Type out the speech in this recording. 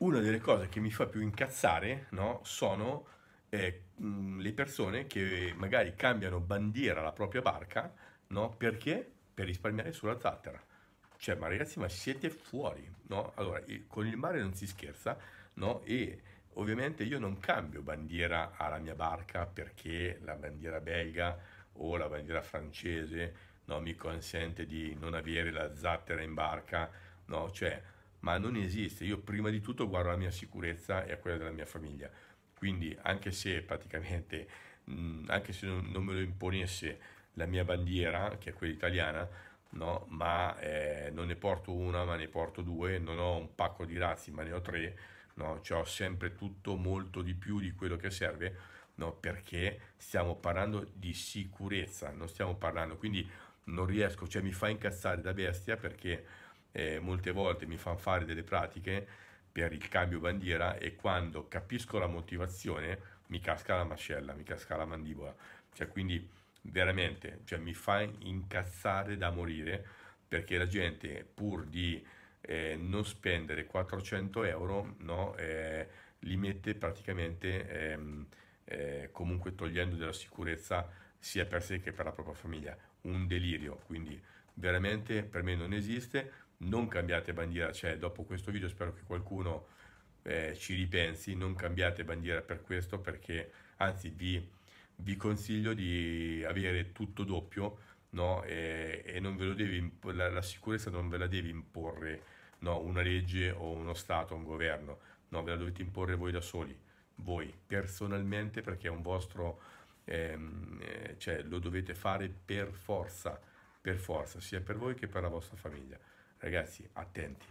una delle cose che mi fa più incazzare no, sono eh, mm, le persone che magari cambiano bandiera alla propria barca no, perché? Per risparmiare sulla zattera. Cioè, ma ragazzi, ma siete fuori, no? Allora, con il mare non si scherza, no? E ovviamente io non cambio bandiera alla mia barca perché la bandiera belga o la bandiera francese no, mi consente di non avere la zattera in barca, no? Cioè, ma non esiste. Io prima di tutto guardo la mia sicurezza e a quella della mia famiglia. Quindi anche se praticamente, mh, mm, anche se non, non, me lo imponesse la mia bandiera, che è quella italiana, no? ma eh, non ne porto una, ma ne porto due, non ho un pacco di razzi, ma ne ho tre, no? cioè, ho sempre tutto molto di più di quello che serve, no? perché stiamo parlando di sicurezza, non stiamo parlando, quindi non riesco, cioè mi fa incazzare da bestia perché eh, molte volte mi fanno fare delle pratiche per il cambio bandiera e quando capisco la motivazione mi casca la mascella, mi casca la mandibola. Cioè, quindi veramente cioè, mi fa incazzare da morire perché la gente pur di eh, non spendere 400 euro no, eh, li mette praticamente ehm, eh, comunque togliendo della sicurezza sia per sé che per la propria famiglia. Un delirio, quindi veramente per me non esiste non cambiate bandiera, cioè dopo questo video spero che qualcuno eh, ci ripensi, non cambiate bandiera per questo perché anzi vi, vi consiglio di avere tutto doppio no? e, e non ve lo devi, la, la sicurezza non ve la devi imporre no? una legge o uno Stato, un governo, no? ve la dovete imporre voi da soli, voi personalmente perché è un vostro, ehm, eh, cioè lo dovete fare per forza, per forza, sia per voi che per la vostra famiglia. Ragazzi, attenti.